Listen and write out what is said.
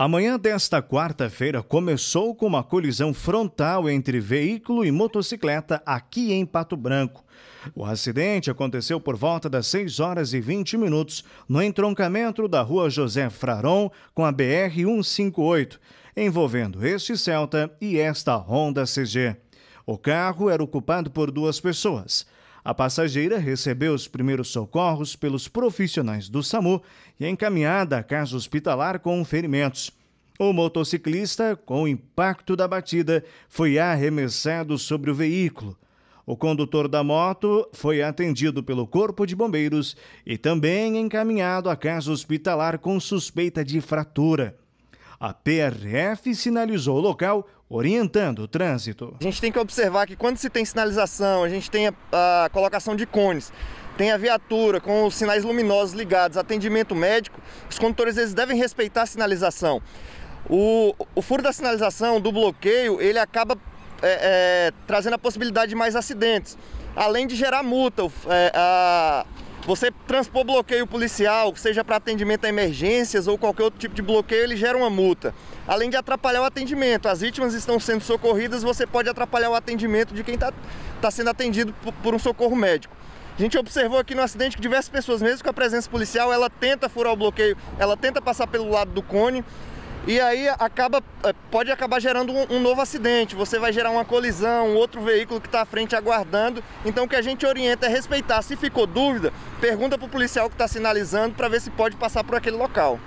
Amanhã desta quarta-feira começou com uma colisão frontal entre veículo e motocicleta aqui em Pato Branco. O acidente aconteceu por volta das 6 horas e 20 minutos no entroncamento da rua José Fraron com a BR-158, envolvendo este Celta e esta Honda CG. O carro era ocupado por duas pessoas. A passageira recebeu os primeiros socorros pelos profissionais do SAMU e é encaminhada à casa hospitalar com ferimentos. O motociclista, com o impacto da batida, foi arremessado sobre o veículo. O condutor da moto foi atendido pelo Corpo de Bombeiros e também encaminhado à casa hospitalar com suspeita de fratura. A PRF sinalizou o local, orientando o trânsito. A gente tem que observar que quando se tem sinalização, a gente tem a, a colocação de cones, tem a viatura com os sinais luminosos ligados, atendimento médico, os condutores eles devem respeitar a sinalização. O, o furo da sinalização, do bloqueio, ele acaba é, é, trazendo a possibilidade de mais acidentes, além de gerar multa. É, a, você transpor bloqueio policial, seja para atendimento a emergências ou qualquer outro tipo de bloqueio, ele gera uma multa. Além de atrapalhar o atendimento, as vítimas estão sendo socorridas, você pode atrapalhar o atendimento de quem está tá sendo atendido por, por um socorro médico. A gente observou aqui no acidente que diversas pessoas, mesmo com a presença policial, ela tenta furar o bloqueio, ela tenta passar pelo lado do cone, e aí acaba, eh, pode acabar gerando um, um, novo acidente, você vai gerar uma colisão, um outro veículo que está à frente aguardando. Então o que a gente orienta é respeitar. Se ficou dúvida, pergunta para o policial que está sinalizando para ver se pode passar por aquele local.